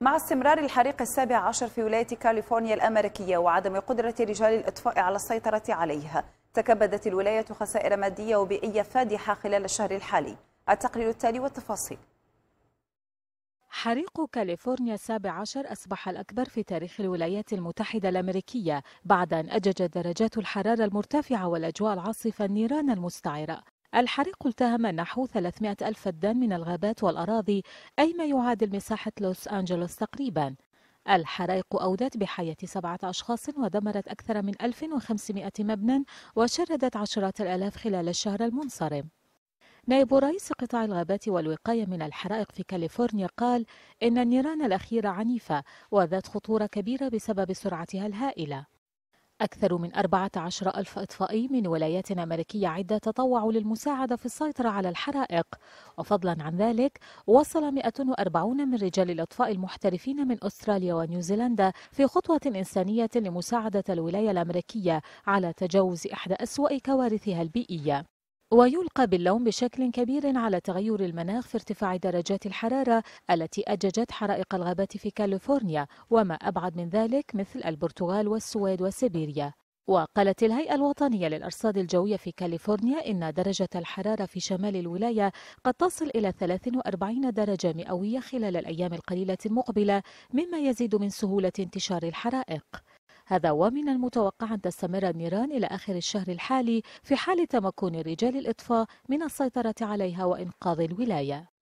مع استمرار الحريق السابع عشر في ولاية كاليفورنيا الأمريكية وعدم قدرة رجال الإطفاء على السيطرة عليها تكبدت الولاية خسائر مادية وبيئية فادحة خلال الشهر الحالي التقرير التالي والتفاصيل حريق كاليفورنيا السابع عشر أصبح الأكبر في تاريخ الولايات المتحدة الأمريكية بعد أن أجج درجات الحرارة المرتفعة والأجواء العاصفة النيران المستعرة الحريق التهم نحو 300 ألف فدان من الغابات والأراضي أي ما يعادل مساحة لوس أنجلوس تقريباً الحرائق أودت بحياة سبعة أشخاص ودمرت أكثر من 1500 مبنى وشردت عشرات الآلاف خلال الشهر المنصرم نائب رئيس قطاع الغابات والوقاية من الحرائق في كاليفورنيا قال إن النيران الأخيرة عنيفة وذات خطورة كبيرة بسبب سرعتها الهائلة أكثر من 14 ألف إطفائي من ولايات أمريكية عدة تطوعوا للمساعدة في السيطرة على الحرائق وفضلا عن ذلك وصل 140 من رجال الإطفاء المحترفين من أستراليا ونيوزيلندا في خطوة إنسانية لمساعدة الولاية الأمريكية على تجاوز إحدى أسوأ كوارثها البيئية ويلقى باللوم بشكل كبير على تغير المناخ في ارتفاع درجات الحرارة التي أججت حرائق الغابات في كاليفورنيا وما أبعد من ذلك مثل البرتغال والسويد وسيبيريا وقالت الهيئة الوطنية للأرصاد الجوية في كاليفورنيا إن درجة الحرارة في شمال الولاية قد تصل إلى 43 درجة مئوية خلال الأيام القليلة المقبلة مما يزيد من سهولة انتشار الحرائق هذا ومن المتوقع أن تستمر النيران إلى آخر الشهر الحالي في حال تمكن رجال الإطفاء من السيطرة عليها وإنقاذ الولاية